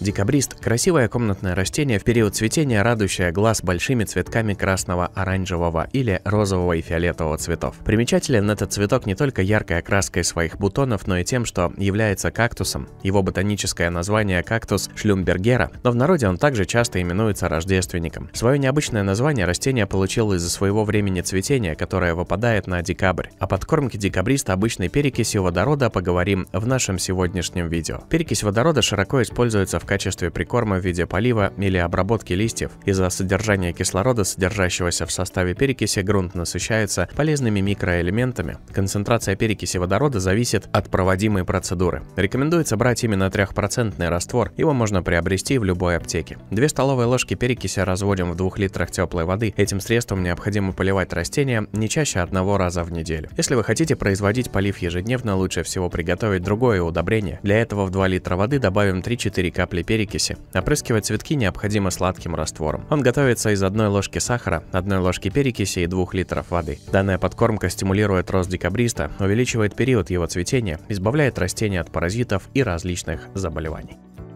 Декабрист – красивое комнатное растение в период цветения, радующее глаз большими цветками красного, оранжевого или розового и фиолетового цветов. Примечателен этот цветок не только яркой окраской своих бутонов, но и тем, что является кактусом. Его ботаническое название – кактус шлюмбергера, но в народе он также часто именуется рождественником. Свое необычное название растение получило из-за своего времени цветения, которое выпадает на декабрь. О подкормке декабриста обычной перекисью водорода поговорим в нашем сегодняшнем видео. Перекись водорода широко используется в качестве прикорма в виде полива или обработки листьев. Из-за содержания кислорода, содержащегося в составе перекиси, грунт насыщается полезными микроэлементами. Концентрация перекиси водорода зависит от проводимой процедуры. Рекомендуется брать именно трехпроцентный раствор, его можно приобрести в любой аптеке. две столовые ложки перекиси разводим в двух литрах теплой воды. Этим средством необходимо поливать растения не чаще одного раза в неделю. Если вы хотите производить полив ежедневно, лучше всего приготовить другое удобрение. Для этого в 2 литра воды добавим 3-4 капли или перекиси, опрыскивать цветки необходимо сладким раствором. Он готовится из одной ложки сахара, одной ложки перекиси и двух литров воды. Данная подкормка стимулирует рост декабриста, увеличивает период его цветения, избавляет растения от паразитов и различных заболеваний.